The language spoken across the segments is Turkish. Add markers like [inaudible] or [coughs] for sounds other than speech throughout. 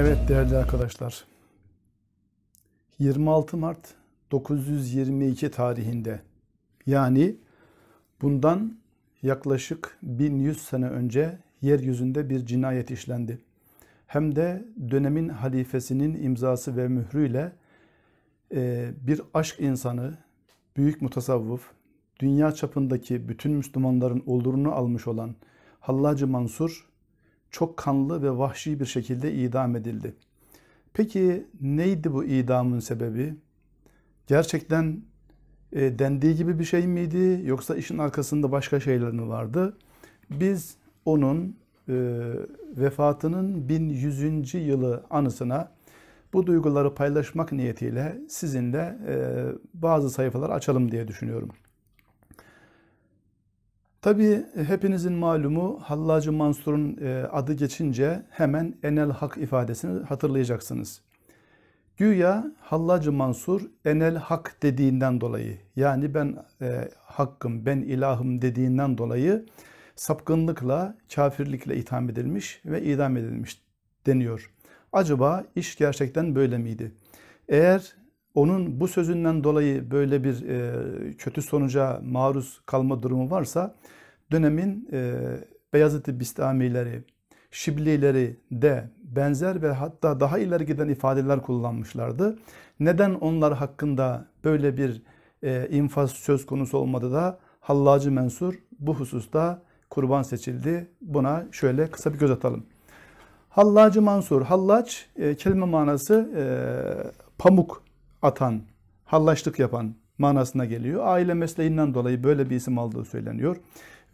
Evet değerli arkadaşlar. 26 Mart 922 tarihinde yani bundan yaklaşık 1100 sene önce yeryüzünde bir cinayet işlendi. Hem de dönemin halifesinin imzası ve mührüyle e, bir aşk insanı, büyük mutasavvuf, dünya çapındaki bütün Müslümanların olurunu almış olan Hallacı Mansur çok kanlı ve vahşi bir şekilde idam edildi. Peki neydi bu idamın sebebi? Gerçekten e, dendiği gibi bir şey miydi yoksa işin arkasında başka şeyler mi vardı? Biz onun e, vefatının 1100. yılı anısına bu duyguları paylaşmak niyetiyle sizinle e, bazı sayfalar açalım diye düşünüyorum. Tabii e, hepinizin malumu Hallacı Mansur'un e, adı geçince hemen Enel Hak ifadesini hatırlayacaksınız. Güya Hallacı Mansur Enel Hak dediğinden dolayı yani ben e, hakkım, ben ilahım dediğinden dolayı sapkınlıkla, kafirlikle itham edilmiş ve idam edilmiş deniyor. Acaba iş gerçekten böyle miydi? Eğer onun bu sözünden dolayı böyle bir e, kötü sonuca maruz kalma durumu varsa dönemin e, Beyazıt-ı Bistamileri, Şiblileri de benzer ve hatta daha ileri giden ifadeler kullanmışlardı. Neden onlar hakkında böyle bir e, infaz söz konusu olmadı da Hallacı Mensur bu hususta kurban seçildi. Buna şöyle kısa bir göz atalım. Hallacı Mansur, hallaç kelime manası pamuk atan, hallaşlık yapan manasına geliyor. Aile mesleğinden dolayı böyle bir isim aldığı söyleniyor.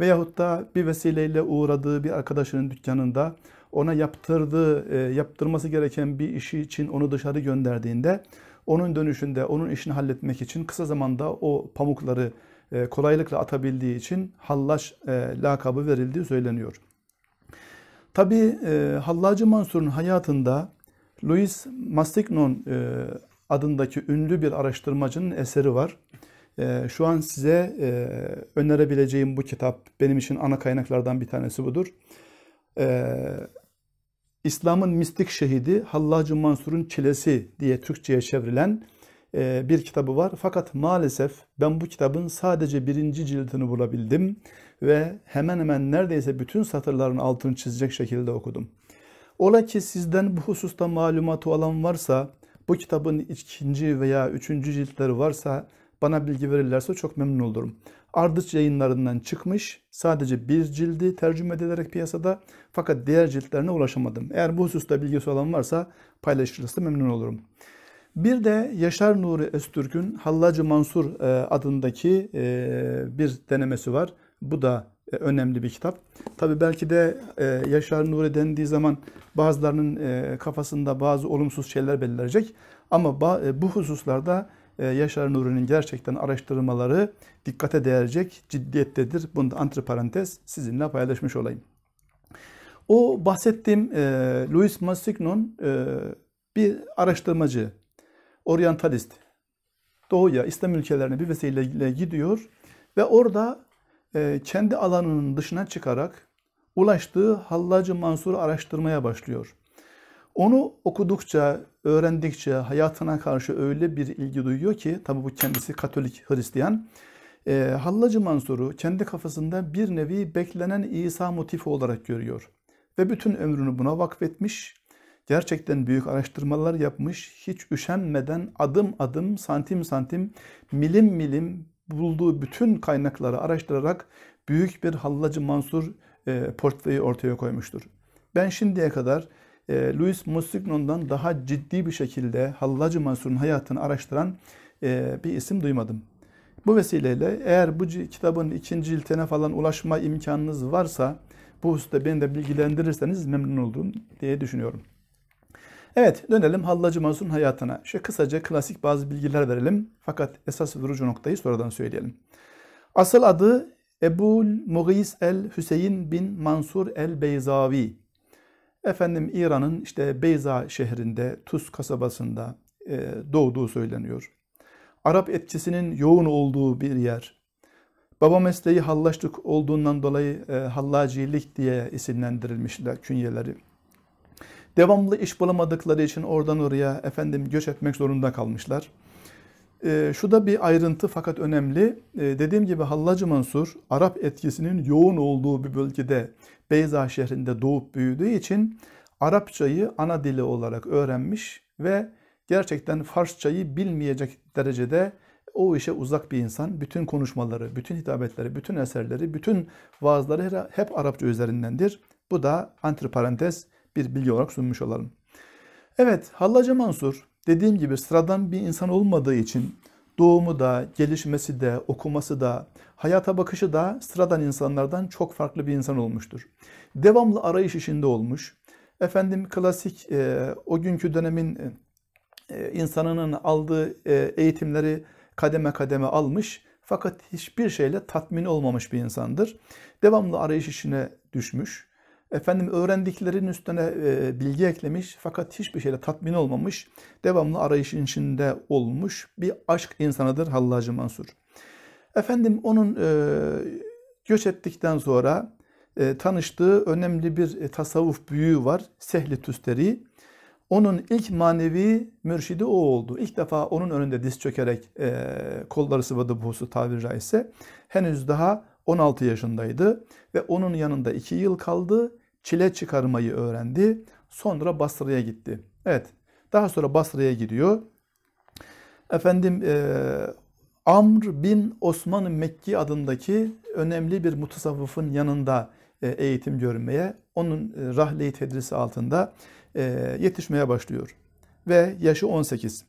Veyahut da bir vesileyle uğradığı bir arkadaşının dükkanında ona yaptırdığı, e, yaptırması gereken bir işi için onu dışarı gönderdiğinde onun dönüşünde onun işini halletmek için kısa zamanda o pamukları e, kolaylıkla atabildiği için hallaç e, lakabı verildiği söyleniyor. Tabi Hallacı Mansur'un hayatında Louis Mastignon adındaki ünlü bir araştırmacının eseri var. Ee, şu an size e, önerebileceğim bu kitap benim için ana kaynaklardan bir tanesi budur. Ee, İslam'ın mistik şehidi Hallacı Mansur'un çilesi diye Türkçe'ye çevrilen e, bir kitabı var. Fakat maalesef ben bu kitabın sadece birinci cildini bulabildim ve hemen hemen neredeyse bütün satırların altını çizecek şekilde okudum. Ola ki sizden bu hususta malumatı olan varsa bu kitabın ikinci veya üçüncü ciltleri varsa bana bilgi verirlerse çok memnun olurum. Ardıç yayınlarından çıkmış. Sadece bir cildi tercüme edilerek piyasada fakat diğer ciltlerine ulaşamadım. Eğer bu hususta bilgisi olan varsa paylaşırsa memnun olurum. Bir de Yaşar Nuri Öztürk'ün Hallacı Mansur e, adındaki e, bir denemesi var. Bu da e, önemli bir kitap. Tabi belki de e, Yaşar Nuri dendiği zaman bazılarının e, kafasında bazı olumsuz şeyler belirleyecek. Ama e, bu hususlarda e, Yaşar Nuri'nin gerçekten araştırmaları dikkate değerecek ciddiyettedir. Bunu da antiparantez sizinle paylaşmış olayım. O bahsettiğim e, Louis Massignon e, bir araştırmacı, oryantalist. Doğuya, İslam ülkelerine bir vesileyle gidiyor ve orada e, kendi alanının dışına çıkarak ulaştığı Hallacı Mansur'u araştırmaya başlıyor. Onu okudukça, öğrendikçe hayatına karşı öyle bir ilgi duyuyor ki, tabi bu kendisi Katolik Hristiyan, e, Hallacı Mansur'u kendi kafasında bir nevi beklenen İsa motifi olarak görüyor. Ve bütün ömrünü buna vakfetmiş, gerçekten büyük araştırmalar yapmış, hiç üşenmeden adım adım, santim santim, milim milim bulduğu bütün kaynakları araştırarak büyük bir Hallacı Mansur e, portföyü ortaya koymuştur. Ben şimdiye kadar e, Louis Monsignon'dan daha ciddi bir şekilde Hallacı Mansur'un hayatını araştıran e, bir isim duymadım. Bu vesileyle eğer bu kitabın ikinci ciltine falan ulaşma imkanınız varsa bu hususta beni de bilgilendirirseniz memnun olurum diye düşünüyorum. Evet dönelim Hallacı Mansur'un hayatına. Şöyle kısaca klasik bazı bilgiler verelim. Fakat esas vurucu noktayı sonradan söyleyelim. Asıl adı Ebul Mughis el Hüseyin bin Mansur el Beyzavi. Efendim İran'ın işte Beyza şehrinde, Tuz kasabasında e, doğduğu söyleniyor. Arap etkisinin yoğun olduğu bir yer. Baba mesleği hallaçlık olduğundan dolayı e, hallacilik diye isimlendirilmişler künyeleri. Devamlı iş bulamadıkları için oradan oraya efendim göç etmek zorunda kalmışlar. E, şu da bir ayrıntı fakat önemli. E, dediğim gibi Hallacı Mansur Arap etkisinin yoğun olduğu bir bölgede Beyza şehrinde doğup büyüdüğü için Arapçayı ana dili olarak öğrenmiş ve gerçekten Farsçayı bilmeyecek derecede o işe uzak bir insan. Bütün konuşmaları, bütün hitabetleri, bütün eserleri, bütün vaazları hep Arapça üzerindendir. Bu da antre parantez bir bilgi olarak sunmuş olalım. Evet Hallacı Mansur dediğim gibi sıradan bir insan olmadığı için doğumu da, gelişmesi de, okuması da, hayata bakışı da sıradan insanlardan çok farklı bir insan olmuştur. Devamlı arayış içinde olmuş. Efendim klasik e, o günkü dönemin e, e, insanının aldığı e, eğitimleri kademe kademe almış fakat hiçbir şeyle tatmin olmamış bir insandır. Devamlı arayış işine düşmüş. Efendim öğrendiklerinin üstüne e, bilgi eklemiş fakat hiçbir şeyle tatmin olmamış, devamlı arayışın içinde olmuş bir aşk insanıdır Hallacı Mansur. Efendim onun e, göç ettikten sonra e, tanıştığı önemli bir e, tasavvuf büyüğü var Sehli Tüsteri. Onun ilk manevi mürşidi o oldu. İlk defa onun önünde diz çökerek e, kolları sıvadı bu husu tabiri caizse. Henüz daha 16 yaşındaydı ve onun yanında 2 yıl kaldı. Çile çıkarmayı öğrendi. Sonra Basra'ya gitti. Evet. Daha sonra Basra'ya gidiyor. Efendim e, Amr bin Osman Mekki adındaki önemli bir mutasavvıfın yanında e, eğitim görmeye, onun e, rahleyi tedrisi altında e, yetişmeye başlıyor. Ve yaşı 18.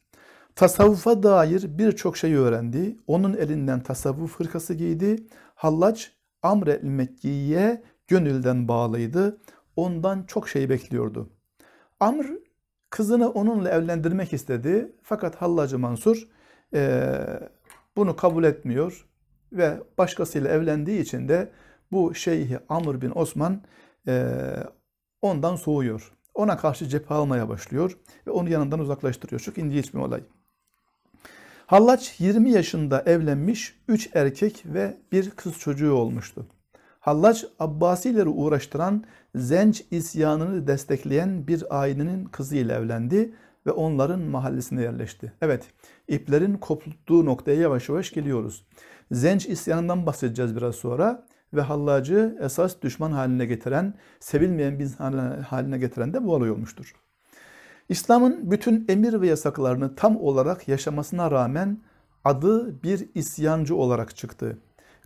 Tasavvufa dair birçok şey öğrendi. Onun elinden tasavvuf hırkası giydi. Hallaç Amr el-Mekki'ye gönülden bağlıydı. Ondan çok şey bekliyordu. Amr kızını onunla evlendirmek istedi. Fakat Hallacı Mansur e, bunu kabul etmiyor ve başkasıyla evlendiği için de bu şeyhi Amr bin Osman e, ondan soğuyor. Ona karşı cephe almaya başlıyor ve onu yanından uzaklaştırıyor. çünkü ilginç bir olay. Hallaç 20 yaşında evlenmiş, 3 erkek ve bir kız çocuğu olmuştu. Hallaç Abbasileri uğraştıran Zenç isyanını destekleyen bir ailenin kızıyla evlendi ve onların mahallesine yerleşti. Evet, iplerin koptuğu noktaya yavaş yavaş geliyoruz. Zenç isyanından bahsedeceğiz biraz sonra ve hallacı esas düşman haline getiren, sevilmeyen bir haline getiren de bu olay olmuştur. İslam'ın bütün emir ve yasaklarını tam olarak yaşamasına rağmen adı bir isyancı olarak çıktı.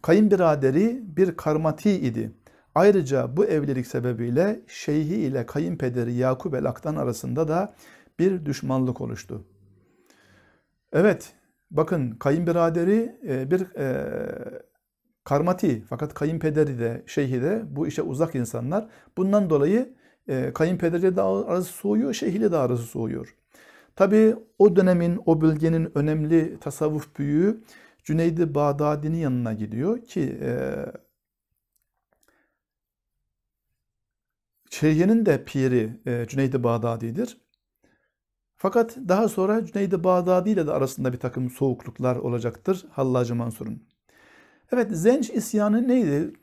Kayınbiraderi bir karmati idi. Ayrıca bu evlilik sebebiyle şeyhi ile kayınpederi Yakub el Ak'tan arasında da bir düşmanlık oluştu. Evet bakın kayınbiraderi e, bir e, karmati fakat kayınpederi de şeyhi de bu işe uzak insanlar. Bundan dolayı e, kayınpederiyle de arası soğuyor, şeyhiyle de arası soğuyor. Tabi o dönemin, o bölgenin önemli tasavvuf büyüğü Cüneydi Bağdadi'nin yanına gidiyor ki e, Şeyh'in de piri e, Cüneydi Bağdadi'dir. Fakat daha sonra Cüneydi Bağdadi ile de arasında bir takım soğukluklar olacaktır Hallacı Mansur'un. Evet Zenç isyanı neydi?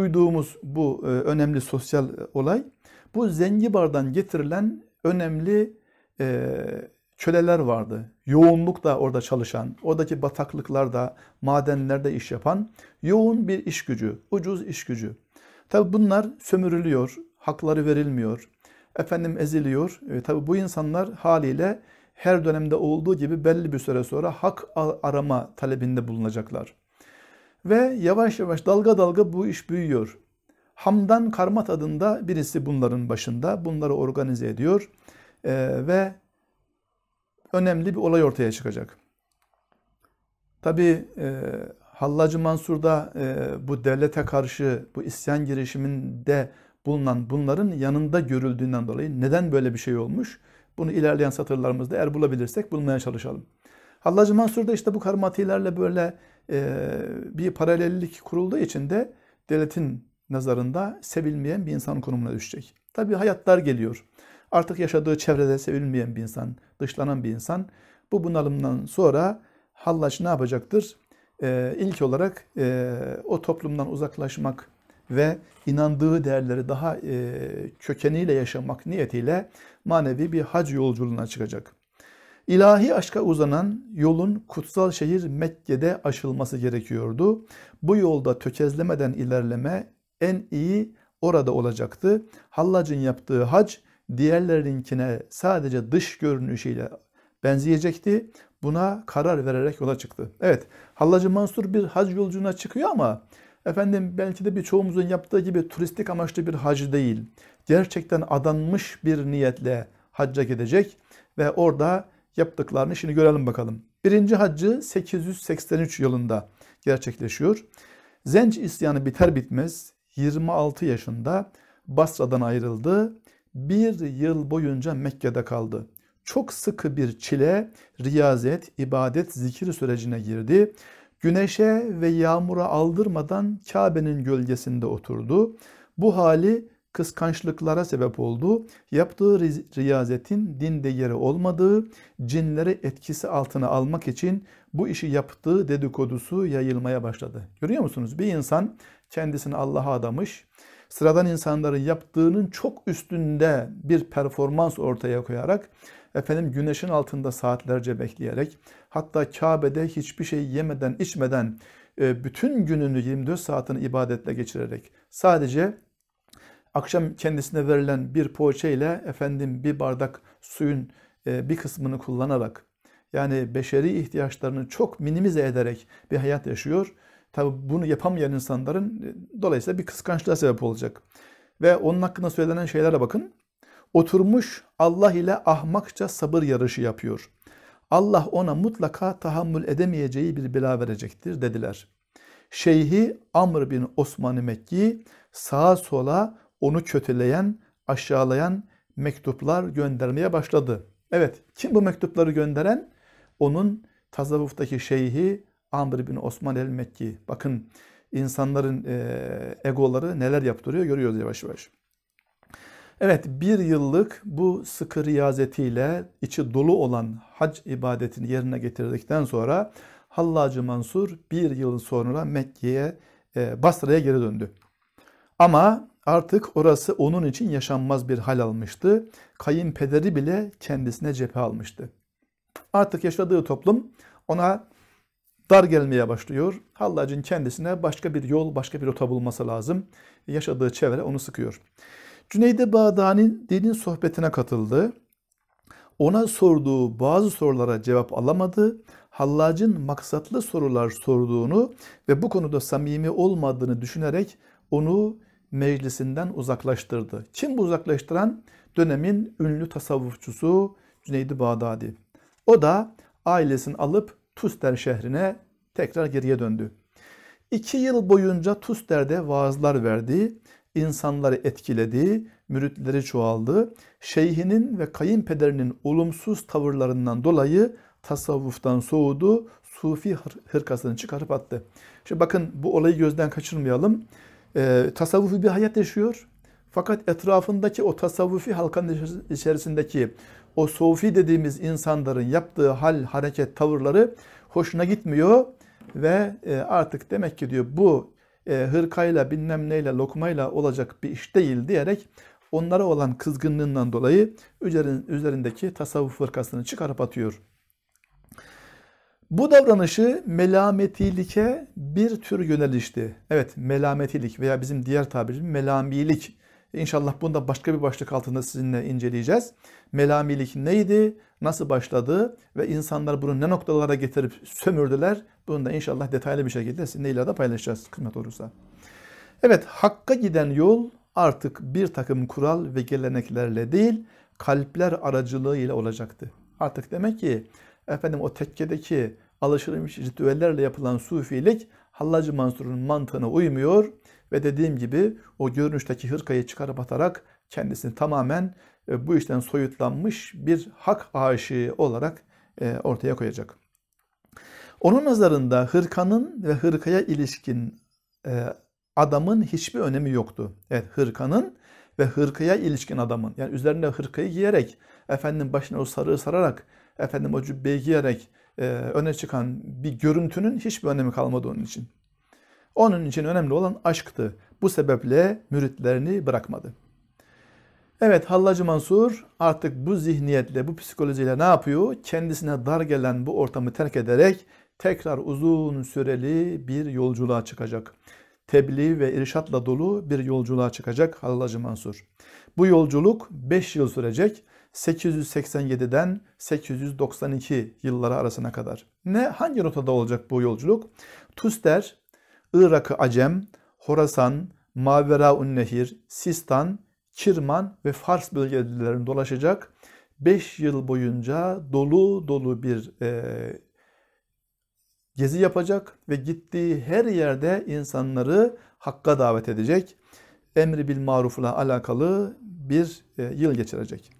duyduğumuz bu e, önemli sosyal e, olay bu Zengibar'dan getirilen önemli e, çöleler vardı. Yoğunluk da orada çalışan, oradaki bataklıklarda, madenlerde iş yapan yoğun bir iş gücü, ucuz iş gücü. Tabi bunlar sömürülüyor, hakları verilmiyor, efendim eziliyor. tabi bu insanlar haliyle her dönemde olduğu gibi belli bir süre sonra hak arama talebinde bulunacaklar. Ve yavaş yavaş dalga dalga bu iş büyüyor. Hamdan Karmat adında birisi bunların başında. Bunları organize ediyor ee, ve önemli bir olay ortaya çıkacak. Tabi e, Hallacı da e, bu devlete karşı bu isyan girişiminde bulunan bunların yanında görüldüğünden dolayı neden böyle bir şey olmuş? Bunu ilerleyen satırlarımızda eğer bulabilirsek bulmaya çalışalım. Hallacı Mansur da işte bu karmatilerle böyle ee, bir paralellik kurulduğu için de devletin nazarında sevilmeyen bir insan konumuna düşecek. Tabii hayatlar geliyor. Artık yaşadığı çevrede sevilmeyen bir insan, dışlanan bir insan bu bunalımdan sonra hallaç ne yapacaktır? Ee, ilk olarak e, o toplumdan uzaklaşmak ve inandığı değerleri daha e, kökeniyle yaşamak niyetiyle manevi bir hac yolculuğuna çıkacak. İlahi aşka uzanan yolun kutsal şehir Mekke'de aşılması gerekiyordu. Bu yolda tökezlemeden ilerleme en iyi orada olacaktı. Hallacın yaptığı hac diğerlerinkine sadece dış görünüşüyle benzeyecekti. Buna karar vererek yola çıktı. Evet, Hallacı Mansur bir hac yolculuğuna çıkıyor ama efendim belki de birçoğumuzun yaptığı gibi turistik amaçlı bir hac değil. Gerçekten adanmış bir niyetle hacca gidecek ve orada yaptıklarını şimdi görelim bakalım. Birinci haccı 883 yılında gerçekleşiyor. Zenç isyanı biter bitmez 26 yaşında Basra'dan ayrıldı. Bir yıl boyunca Mekke'de kaldı. Çok sıkı bir çile, riyazet, ibadet, zikir sürecine girdi. Güneşe ve yağmura aldırmadan Kabe'nin gölgesinde oturdu. Bu hali kıskançlıklara sebep olduğu, yaptığı riyazetin dinde yeri olmadığı, cinleri etkisi altına almak için bu işi yaptığı dedikodusu yayılmaya başladı. Görüyor musunuz? Bir insan kendisini Allah'a adamış, sıradan insanların yaptığının çok üstünde bir performans ortaya koyarak, efendim güneşin altında saatlerce bekleyerek, hatta Kabe'de hiçbir şey yemeden, içmeden, bütün gününü 24 saatini ibadetle geçirerek sadece akşam kendisine verilen bir poğaçayla efendim bir bardak suyun e, bir kısmını kullanarak yani beşeri ihtiyaçlarını çok minimize ederek bir hayat yaşıyor. Tabi bunu yapamayan insanların e, dolayısıyla bir kıskançlığa sebep olacak. Ve onun hakkında söylenen şeylere bakın. Oturmuş Allah ile ahmakça sabır yarışı yapıyor. Allah ona mutlaka tahammül edemeyeceği bir bela verecektir dediler. Şeyhi Amr bin Osman-ı Mekki sağa sola onu kötüleyen, aşağılayan mektuplar göndermeye başladı. Evet, kim bu mektupları gönderen? Onun tasavvuftaki şeyhi Amr bin Osman el-Mekki. Bakın insanların e, egoları neler yaptırıyor görüyoruz yavaş yavaş. Evet bir yıllık bu sıkı riyazetiyle içi dolu olan hac ibadetini yerine getirdikten sonra Hallacı Mansur bir yıl sonra Mekke'ye, e, Basra'ya geri döndü. Ama Artık orası onun için yaşanmaz bir hal almıştı. Kayınpederi bile kendisine cephe almıştı. Artık yaşadığı toplum ona dar gelmeye başlıyor. Hallacın kendisine başka bir yol, başka bir rota bulması lazım. Yaşadığı çevre onu sıkıyor. Cüneyde Bağdani dinin sohbetine katıldı. Ona sorduğu bazı sorulara cevap alamadı. Hallacın maksatlı sorular sorduğunu ve bu konuda samimi olmadığını düşünerek onu meclisinden uzaklaştırdı. Kim bu uzaklaştıran? Dönemin ünlü tasavvufçusu Cüneydi Bağdadi. O da ailesini alıp Tuster şehrine tekrar geriye döndü. İki yıl boyunca Tuster'de vaazlar verdi, insanları etkiledi, müritleri çoğaldı. Şeyhinin ve kayınpederinin olumsuz tavırlarından dolayı tasavvuftan soğudu, sufi hırkasını çıkarıp attı. Şimdi bakın bu olayı gözden kaçırmayalım e, tasavvufi bir hayat yaşıyor. Fakat etrafındaki o tasavvufi halkanın içerisindeki o sofi dediğimiz insanların yaptığı hal, hareket, tavırları hoşuna gitmiyor ve e, artık demek ki diyor bu e, hırkayla bilmem neyle lokmayla olacak bir iş değil diyerek onlara olan kızgınlığından dolayı üzerindeki tasavvuf hırkasını çıkarıp atıyor. Bu davranışı melametilike bir tür yönelişti. Evet melametilik veya bizim diğer tabirimiz melamilik. İnşallah bunu da başka bir başlık altında sizinle inceleyeceğiz. Melamilik neydi, nasıl başladı ve insanlar bunu ne noktalara getirip sömürdüler? Bunu da inşallah detaylı bir şekilde sizinle ileride paylaşacağız kıymet olursa. Evet, hakka giden yol artık bir takım kural ve geleneklerle değil, kalpler aracılığıyla olacaktı. Artık demek ki efendim o tekkedeki alışılmış ritüellerle yapılan sufilik Hallacı Mansur'un mantığına uymuyor ve dediğim gibi o görünüşteki hırkayı çıkarıp atarak kendisini tamamen e, bu işten soyutlanmış bir hak aşığı olarak e, ortaya koyacak. Onun nazarında hırkanın ve hırkaya ilişkin e, adamın hiçbir önemi yoktu. Evet hırkanın ve hırkaya ilişkin adamın yani üzerine hırkayı giyerek efendim başına o sarığı sararak efendim o cübbeyi giyerek e, öne çıkan bir görüntünün hiçbir önemi kalmadı onun için. Onun için önemli olan aşktı. Bu sebeple müritlerini bırakmadı. Evet Hallacı Mansur artık bu zihniyetle, bu psikolojiyle ne yapıyor? Kendisine dar gelen bu ortamı terk ederek tekrar uzun süreli bir yolculuğa çıkacak. Tebliğ ve irşatla dolu bir yolculuğa çıkacak Hallacı Mansur. Bu yolculuk 5 yıl sürecek. 887'den 892 yılları arasına kadar. Ne hangi rotada olacak bu yolculuk? Tuster, Irak'ı Acem, Horasan, Maveraun Nehir, Sistan, Kirman ve Fars bölgelerini dolaşacak. 5 yıl boyunca dolu dolu bir e, gezi yapacak ve gittiği her yerde insanları Hakk'a davet edecek. Emri bil marufla alakalı bir e, yıl geçirecek.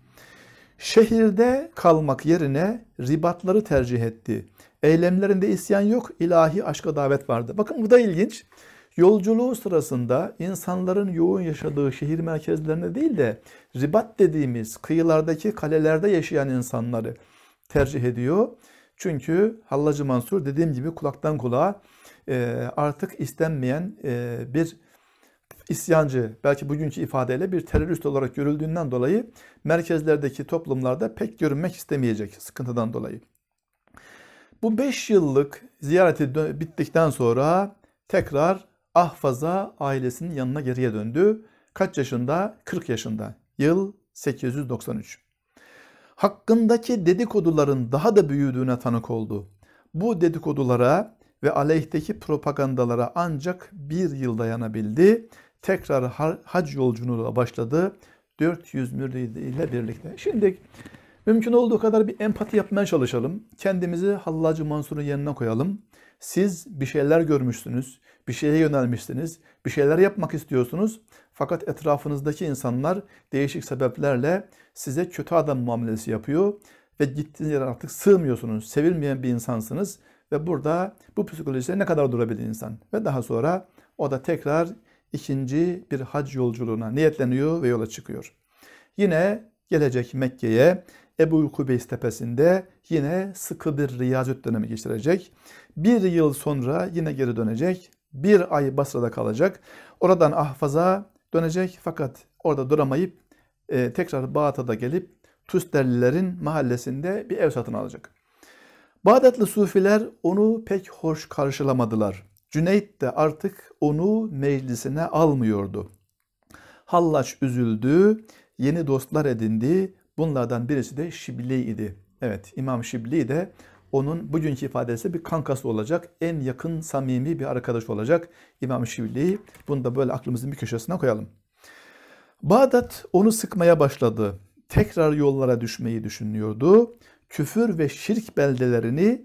Şehirde kalmak yerine ribatları tercih etti. Eylemlerinde isyan yok, ilahi aşka davet vardı. Bakın bu da ilginç. Yolculuğu sırasında insanların yoğun yaşadığı şehir merkezlerinde değil de ribat dediğimiz kıyılardaki kalelerde yaşayan insanları tercih ediyor. Çünkü Hallacı Mansur dediğim gibi kulaktan kulağa artık istenmeyen bir isyancı, belki bugünkü ifadeyle bir terörist olarak görüldüğünden dolayı merkezlerdeki toplumlarda pek görünmek istemeyecek sıkıntıdan dolayı. Bu 5 yıllık ziyareti bittikten sonra tekrar Ahfaz'a ailesinin yanına geriye döndü. Kaç yaşında? 40 yaşında. Yıl 893. Hakkındaki dedikoduların daha da büyüdüğüne tanık oldu. Bu dedikodulara ve aleyhteki propagandalara ancak bir yıl dayanabildi. Tekrar hac yolculuğuna başladı. 400 müridi ile birlikte. Şimdi mümkün olduğu kadar bir empati yapmaya çalışalım. Kendimizi Hallacı Mansur'un yanına koyalım. Siz bir şeyler görmüşsünüz, bir şeye yönelmişsiniz, bir şeyler yapmak istiyorsunuz. Fakat etrafınızdaki insanlar değişik sebeplerle size kötü adam muamelesi yapıyor ve gittiğiniz yere artık sığmıyorsunuz. Sevilmeyen bir insansınız ve burada bu psikolojide ne kadar durabilir insan? Ve daha sonra o da tekrar ikinci bir hac yolculuğuna niyetleniyor ve yola çıkıyor. Yine gelecek Mekke'ye Ebu Kubeys tepesinde yine sıkı bir riyazet dönemi geçirecek. Bir yıl sonra yine geri dönecek. Bir ay Basra'da kalacak. Oradan Ahfaz'a dönecek fakat orada duramayıp e, tekrar Bağdat'a gelip Tüsterlilerin mahallesinde bir ev satın alacak. Bağdatlı Sufiler onu pek hoş karşılamadılar. Cüneyt de artık onu meclisine almıyordu. Hallaç üzüldü, yeni dostlar edindi. Bunlardan birisi de Şibli idi. Evet İmam Şibli de onun bugünkü ifadesi bir kankası olacak. En yakın samimi bir arkadaş olacak İmam Şibli. Bunu da böyle aklımızın bir köşesine koyalım. Bağdat onu sıkmaya başladı. Tekrar yollara düşmeyi düşünüyordu küfür ve şirk beldelerini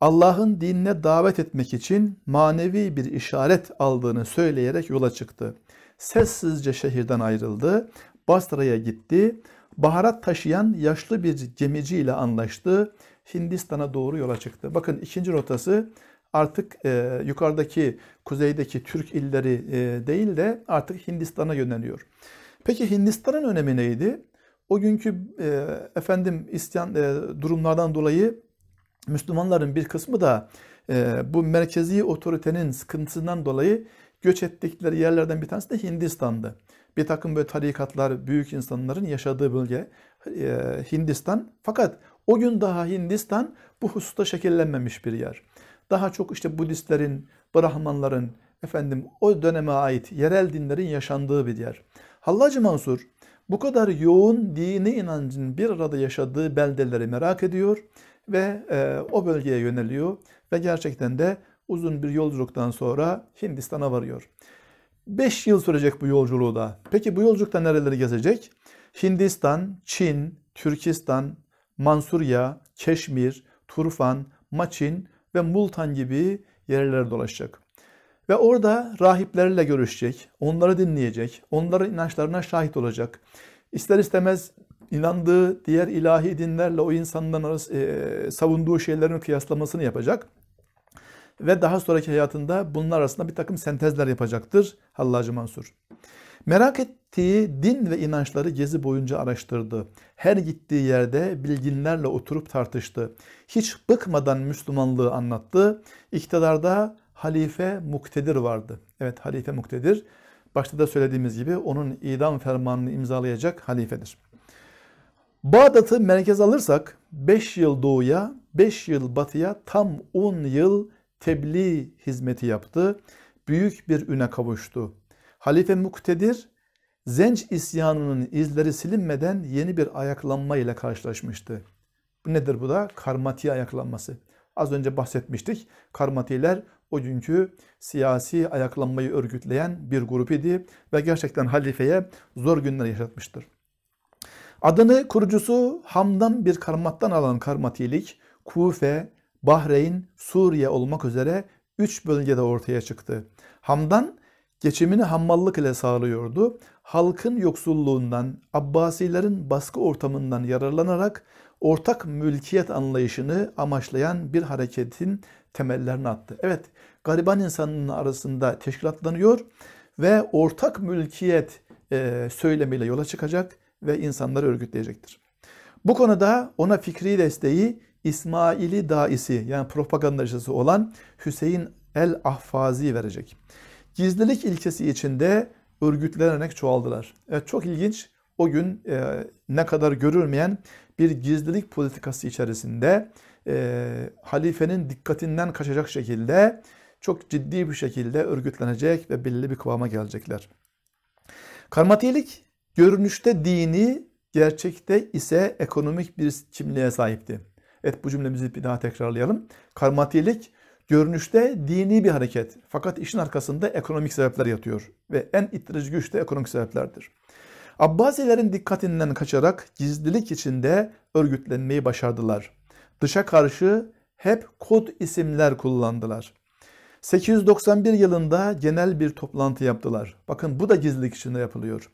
Allah'ın dinine davet etmek için manevi bir işaret aldığını söyleyerek yola çıktı. Sessizce şehirden ayrıldı, Basra'ya gitti, baharat taşıyan yaşlı bir gemici ile anlaştı, Hindistan'a doğru yola çıktı. Bakın ikinci rotası artık e, yukarıdaki kuzeydeki Türk illeri e, değil de artık Hindistan'a yöneliyor. Peki Hindistan'ın önemi neydi? o günkü e, efendim isyan e, durumlardan dolayı Müslümanların bir kısmı da e, bu merkezi otoritenin sıkıntısından dolayı göç ettikleri yerlerden bir tanesi de Hindistan'dı. Bir takım böyle tarikatlar, büyük insanların yaşadığı bölge e, Hindistan. Fakat o gün daha Hindistan bu hususta şekillenmemiş bir yer. Daha çok işte Budistlerin, Brahmanların, efendim o döneme ait yerel dinlerin yaşandığı bir yer. Hallacı Mansur bu kadar yoğun dini inancın bir arada yaşadığı beldeleri merak ediyor ve e, o bölgeye yöneliyor ve gerçekten de uzun bir yolculuktan sonra Hindistan'a varıyor. 5 yıl sürecek bu yolculuğu da. Peki bu yolculukta nereleri gezecek? Hindistan, Çin, Türkistan, Mansurya, Keşmir, Turfan, Maçin ve Multan gibi yerlere dolaşacak. Ve orada rahiplerle görüşecek, onları dinleyecek, onların inançlarına şahit olacak. İster istemez inandığı diğer ilahi dinlerle o insanların arası, e, savunduğu şeylerin kıyaslamasını yapacak. Ve daha sonraki hayatında bunlar arasında bir takım sentezler yapacaktır Hallacı Mansur. Merak ettiği din ve inançları gezi boyunca araştırdı. Her gittiği yerde bilginlerle oturup tartıştı. Hiç bıkmadan Müslümanlığı anlattı. İktidarda halife muktedir vardı. Evet halife muktedir. Başta da söylediğimiz gibi onun idam fermanını imzalayacak halifedir. Bağdat'ı merkez alırsak 5 yıl doğuya, 5 yıl batıya tam 10 yıl tebliğ hizmeti yaptı. Büyük bir üne kavuştu. Halife Muktedir Zenç isyanının izleri silinmeden yeni bir ayaklanma ile karşılaşmıştı. Nedir bu da? Karmati ayaklanması. Az önce bahsetmiştik. Karmatiler o günkü siyasi ayaklanmayı örgütleyen bir grup idi ve gerçekten halifeye zor günler yaşatmıştır. Adını kurucusu Ham'dan bir karmattan alan karmatilik, Kufe, Bahreyn, Suriye olmak üzere üç bölgede ortaya çıktı. Ham'dan geçimini hammallık ile sağlıyordu. Halkın yoksulluğundan, Abbasilerin baskı ortamından yararlanarak ortak mülkiyet anlayışını amaçlayan bir hareketin temellerini attı. Evet gariban insanın arasında teşkilatlanıyor ve ortak mülkiyet e, söylemiyle yola çıkacak ve insanları örgütleyecektir. Bu konuda ona fikri desteği İsmaili daisi yani propagandacısı olan Hüseyin el-Ahfazi verecek. Gizlilik ilkesi içinde örgütlenerek çoğaldılar. Evet, çok ilginç o gün e, ne kadar görülmeyen bir gizlilik politikası içerisinde e, halifenin dikkatinden kaçacak şekilde çok ciddi bir şekilde örgütlenecek ve belli bir kıvama gelecekler. Karmatilik görünüşte dini, gerçekte ise ekonomik bir kimliğe sahipti. Evet bu cümlemizi bir daha tekrarlayalım. Karmatilik görünüşte dini bir hareket fakat işin arkasında ekonomik sebepler yatıyor ve en ittirici güç de ekonomik sebeplerdir. Abbasilerin dikkatinden kaçarak gizlilik içinde örgütlenmeyi başardılar dışa karşı hep kod isimler kullandılar. 891 yılında genel bir toplantı yaptılar. Bakın bu da gizlilik içinde yapılıyor.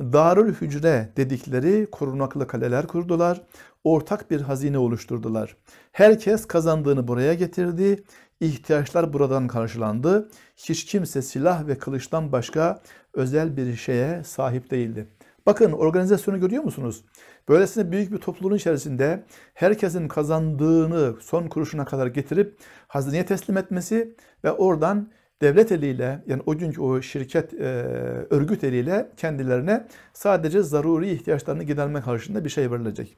Darül Hücre dedikleri korunaklı kaleler kurdular. Ortak bir hazine oluşturdular. Herkes kazandığını buraya getirdi. İhtiyaçlar buradan karşılandı. Hiç kimse silah ve kılıçtan başka özel bir şeye sahip değildi. Bakın organizasyonu görüyor musunuz? Böylesine büyük bir topluluğun içerisinde herkesin kazandığını son kuruşuna kadar getirip hazineye teslim etmesi ve oradan devlet eliyle yani o günkü o şirket e, örgüt eliyle kendilerine sadece zaruri ihtiyaçlarını giderme karşılığında bir şey verilecek.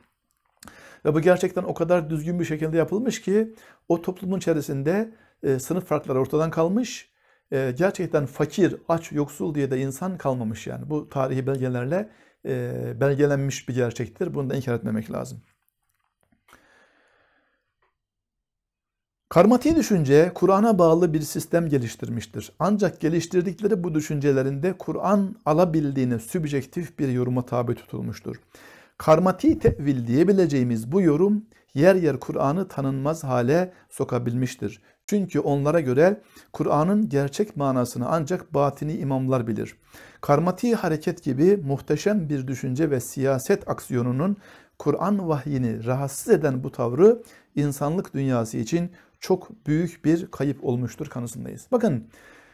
Ve bu gerçekten o kadar düzgün bir şekilde yapılmış ki o toplumun içerisinde e, sınıf farkları ortadan kalmış. E, gerçekten fakir, aç, yoksul diye de insan kalmamış yani. Bu tarihi belgelerle ee, belgelenmiş bir gerçektir. Bunu da inkar etmemek lazım. Karmati düşünce Kur'an'a bağlı bir sistem geliştirmiştir. Ancak geliştirdikleri bu düşüncelerinde Kur'an alabildiğine sübjektif bir yoruma tabi tutulmuştur. Karmati tevil diyebileceğimiz bu yorum yer yer Kur'an'ı tanınmaz hale sokabilmiştir. Çünkü onlara göre Kur'an'ın gerçek manasını ancak batini imamlar bilir. Karmati hareket gibi muhteşem bir düşünce ve siyaset aksiyonunun Kur'an vahyini rahatsız eden bu tavrı insanlık dünyası için çok büyük bir kayıp olmuştur kanısındayız. Bakın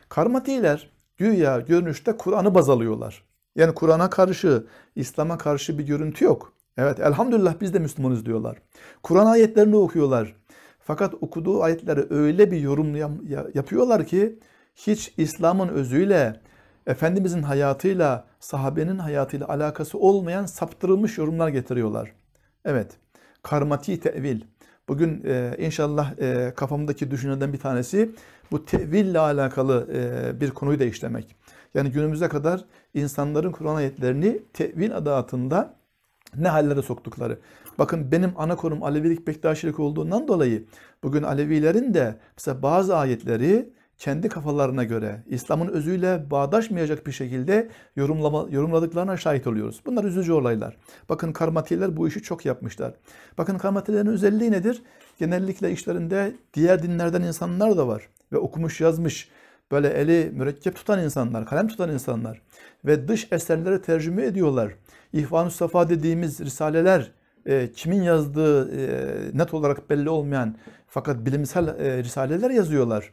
karmatiler güya görünüşte Kur'an'ı baz alıyorlar. Yani Kur'an'a karşı, İslam'a karşı bir görüntü yok. Evet elhamdülillah biz de Müslümanız diyorlar. Kur'an ayetlerini okuyorlar. Fakat okuduğu ayetleri öyle bir yorum yapıyorlar ki hiç İslam'ın özüyle, Efendimizin hayatıyla, sahabenin hayatıyla alakası olmayan saptırılmış yorumlar getiriyorlar. Evet, karmati tevil. Bugün e, inşallah e, kafamdaki düşünceden bir tanesi bu teville alakalı e, bir konuyu da işlemek. Yani günümüze kadar insanların Kur'an ayetlerini tevil adı altında ne hallere soktukları. Bakın benim ana konum Alevilik Bektaşilik olduğundan dolayı bugün Alevilerin de mesela bazı ayetleri kendi kafalarına göre İslam'ın özüyle bağdaşmayacak bir şekilde yorumlama, yorumladıklarına şahit oluyoruz. Bunlar üzücü olaylar. Bakın karmatiler bu işi çok yapmışlar. Bakın karmatilerin özelliği nedir? Genellikle işlerinde diğer dinlerden insanlar da var ve okumuş yazmış böyle eli mürekkep tutan insanlar, kalem tutan insanlar ve dış eserlere tercüme ediyorlar. İhvan-ı Safa dediğimiz risaleler e, kimin yazdığı e, net olarak belli olmayan fakat bilimsel e, risaleler yazıyorlar.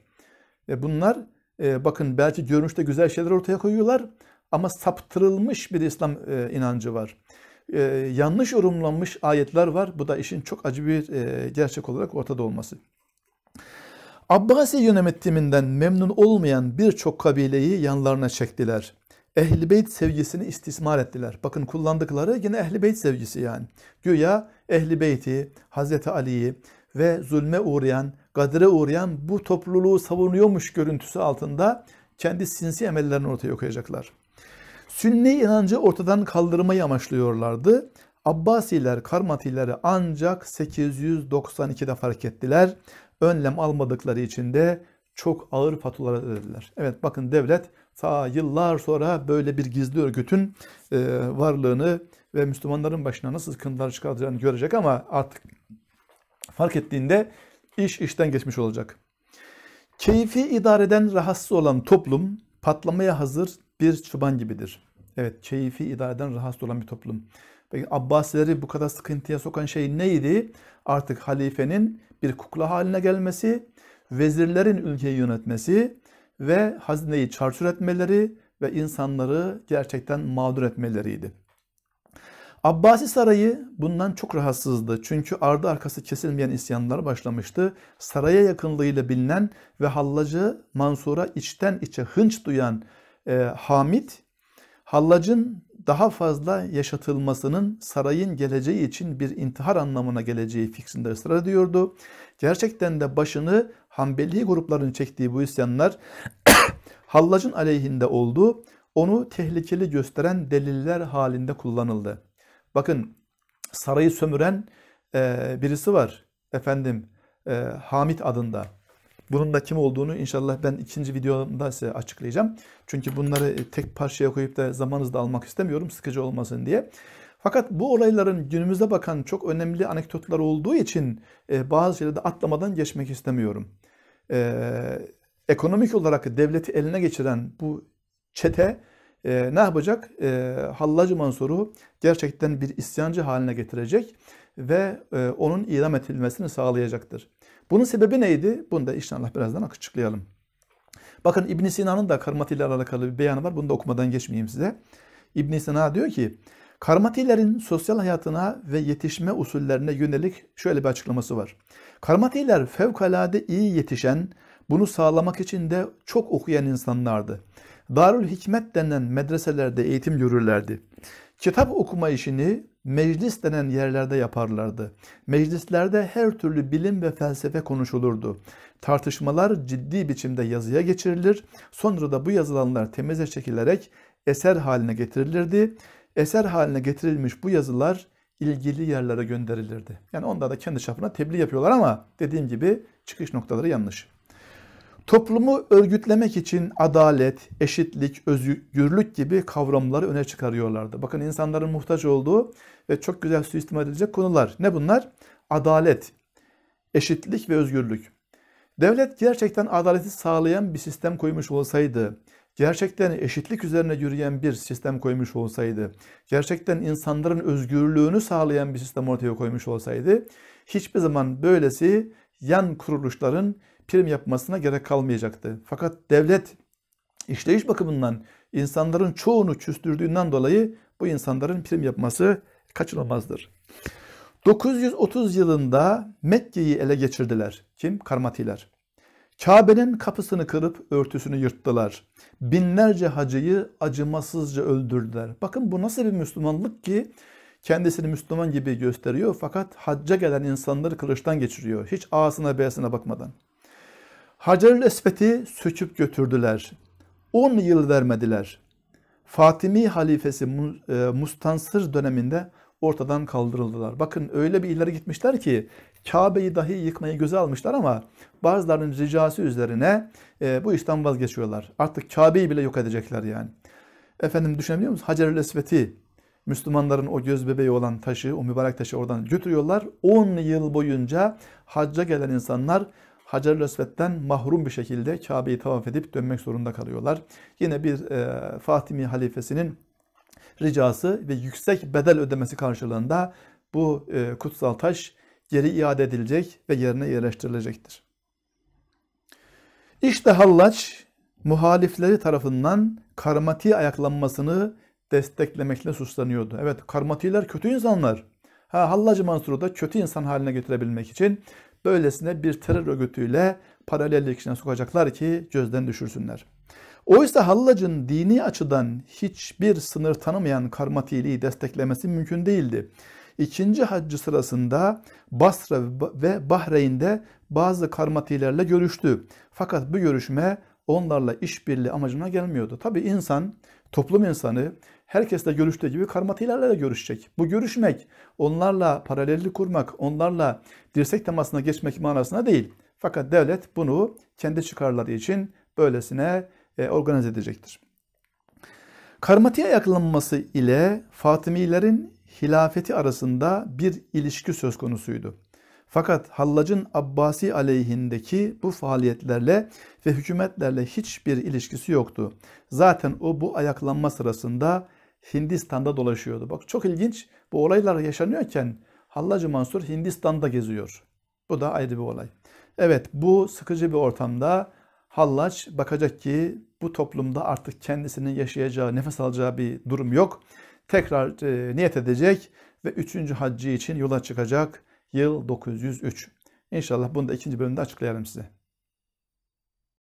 E bunlar e, bakın belki görünüşte güzel şeyler ortaya koyuyorlar ama saptırılmış bir İslam e, inancı var. E, yanlış yorumlanmış ayetler var. Bu da işin çok acı bir e, gerçek olarak ortada olması. Abbasi yönetiminden memnun olmayan birçok kabileyi yanlarına çektiler. Ehli Beyt sevgisini istismar ettiler. Bakın kullandıkları yine Ehli Beyt sevgisi yani. Güya Ehli Beyt'i, Hazreti Ali'yi ve zulme uğrayan gadire uğrayan bu topluluğu savunuyormuş görüntüsü altında kendi sinsi emellerini ortaya koyacaklar. Sünni inancı ortadan kaldırmayı amaçlıyorlardı. Abbasiler Karmatileri ancak 892'de fark ettiler. Önlem almadıkları için de çok ağır faturalar ödediler. Evet bakın devlet ta yıllar sonra böyle bir gizli örgütün e, varlığını ve Müslümanların başına nasıl sıkıntılar çıkartacağını görecek ama artık fark ettiğinde iş işten geçmiş olacak. Keyfi idareden rahatsız olan toplum patlamaya hazır bir çıban gibidir. Evet keyfi idareden rahatsız olan bir toplum. Peki Abbasileri bu kadar sıkıntıya sokan şey neydi? Artık halifenin bir kukla haline gelmesi, vezirlerin ülkeyi yönetmesi ve hazineyi çarçur etmeleri ve insanları gerçekten mağdur etmeleriydi. Abbasi sarayı bundan çok rahatsızdı. Çünkü ardı arkası kesilmeyen isyanlar başlamıştı. Saraya yakınlığıyla bilinen ve hallacı Mansur'a içten içe hınç duyan e, Hamid, hallacın daha fazla yaşatılmasının sarayın geleceği için bir intihar anlamına geleceği fikrinde ısrar ediyordu. Gerçekten de başını Hanbeli gruplarının çektiği bu isyanlar [coughs] hallacın aleyhinde oldu. Onu tehlikeli gösteren deliller halinde kullanıldı. Bakın sarayı sömüren e, birisi var. Efendim e, Hamit adında. Bunun da kim olduğunu inşallah ben ikinci videomda size açıklayacağım. Çünkü bunları tek parçaya koyup da zamanınızı da almak istemiyorum sıkıcı olmasın diye. Fakat bu olayların günümüze bakan çok önemli anekdotlar olduğu için e, bazı şeyleri de atlamadan geçmek istemiyorum. E, ekonomik olarak devleti eline geçiren bu çete e, ne yapacak? E, Hallacı Mansur'u gerçekten bir isyancı haline getirecek ve e, onun idam edilmesini sağlayacaktır. Bunun sebebi neydi? Bunu da inşallah birazdan açıklayalım. Bakın İbn Sina'nın da karmatiler alakalı bir beyanı var. Bunu da okumadan geçmeyeyim size. İbn Sina diyor ki, Karmatilerin sosyal hayatına ve yetişme usullerine yönelik şöyle bir açıklaması var. Karmatiler fevkalade iyi yetişen, bunu sağlamak için de çok okuyan insanlardı. Darül Hikmet denen medreselerde eğitim görürlerdi. Kitap okuma işini meclis denen yerlerde yaparlardı. Meclislerde her türlü bilim ve felsefe konuşulurdu. Tartışmalar ciddi biçimde yazıya geçirilir. Sonra da bu yazılanlar temize çekilerek eser haline getirilirdi. Eser haline getirilmiş bu yazılar ilgili yerlere gönderilirdi. Yani onda da kendi çapına tebliğ yapıyorlar ama dediğim gibi çıkış noktaları yanlış. Toplumu örgütlemek için adalet, eşitlik, özgürlük gibi kavramları öne çıkarıyorlardı. Bakın insanların muhtaç olduğu ve çok güzel suistimal edilecek konular. Ne bunlar? Adalet, eşitlik ve özgürlük. Devlet gerçekten adaleti sağlayan bir sistem koymuş olsaydı, gerçekten eşitlik üzerine yürüyen bir sistem koymuş olsaydı, gerçekten insanların özgürlüğünü sağlayan bir sistem ortaya koymuş olsaydı, hiçbir zaman böylesi yan kuruluşların prim yapmasına gerek kalmayacaktı. Fakat devlet işleyiş bakımından insanların çoğunu küstürdüğünden dolayı bu insanların prim yapması kaçınılmazdır. 930 yılında Mekke'yi ele geçirdiler. Kim? Karmatiler. Kabe'nin kapısını kırıp örtüsünü yırttılar. Binlerce hacıyı acımasızca öldürdüler. Bakın bu nasıl bir Müslümanlık ki kendisini Müslüman gibi gösteriyor fakat hacca gelen insanları kılıçtan geçiriyor. Hiç A'sına beyasına bakmadan. Hacerül Esvet'i söküp götürdüler. 10 yıl vermediler. Fatimi halifesi e, Mustansır döneminde ortadan kaldırıldılar. Bakın öyle bir ileri gitmişler ki Kabe'yi dahi yıkmayı göze almışlar ama bazılarının ricası üzerine e, bu işten vazgeçiyorlar. Artık Kabe'yi bile yok edecekler yani. Efendim düşünebiliyor musunuz? Hacerül Esvet'i Müslümanların o göz bebeği olan taşı, o mübarek taşı oradan götürüyorlar. 10 yıl boyunca hacca gelen insanlar Hacer-ül Esved'den mahrum bir şekilde Kabe'yi tavaf edip dönmek zorunda kalıyorlar. Yine bir e, Fatimi halifesinin ricası ve yüksek bedel ödemesi karşılığında bu e, kutsal taş geri iade edilecek ve yerine yerleştirilecektir. İşte Hallaç muhalifleri tarafından karmati ayaklanmasını desteklemekle suçlanıyordu. Evet karmatiler kötü insanlar. Ha, Hallacı Mansur'u da kötü insan haline getirebilmek için böylesine bir terör örgütüyle paralellik içine sokacaklar ki gözden düşürsünler. Oysa Hallac'ın dini açıdan hiçbir sınır tanımayan karmatiliği desteklemesi mümkün değildi. İkinci haccı sırasında Basra ve Bahreyn'de bazı karmatilerle görüştü. Fakat bu görüşme onlarla işbirliği amacına gelmiyordu. Tabi insan, toplum insanı herkesle görüştüğü gibi karmatilerle de görüşecek. Bu görüşmek, onlarla paralellik kurmak, onlarla dirsek temasına geçmek manasına değil. Fakat devlet bunu kendi çıkarları için böylesine e, organize edecektir. Karmatiye yakalanması ile Fatimilerin hilafeti arasında bir ilişki söz konusuydu. Fakat Hallac'ın Abbasi aleyhindeki bu faaliyetlerle ve hükümetlerle hiçbir ilişkisi yoktu. Zaten o bu ayaklanma sırasında Hindistan'da dolaşıyordu. Bak çok ilginç bu olaylar yaşanıyorken Hallacı Mansur Hindistan'da geziyor. Bu da ayrı bir olay. Evet bu sıkıcı bir ortamda Hallaç bakacak ki bu toplumda artık kendisinin yaşayacağı, nefes alacağı bir durum yok. Tekrar e, niyet edecek ve 3. haccı için yola çıkacak yıl 903. İnşallah bunu da ikinci bölümde açıklayalım size.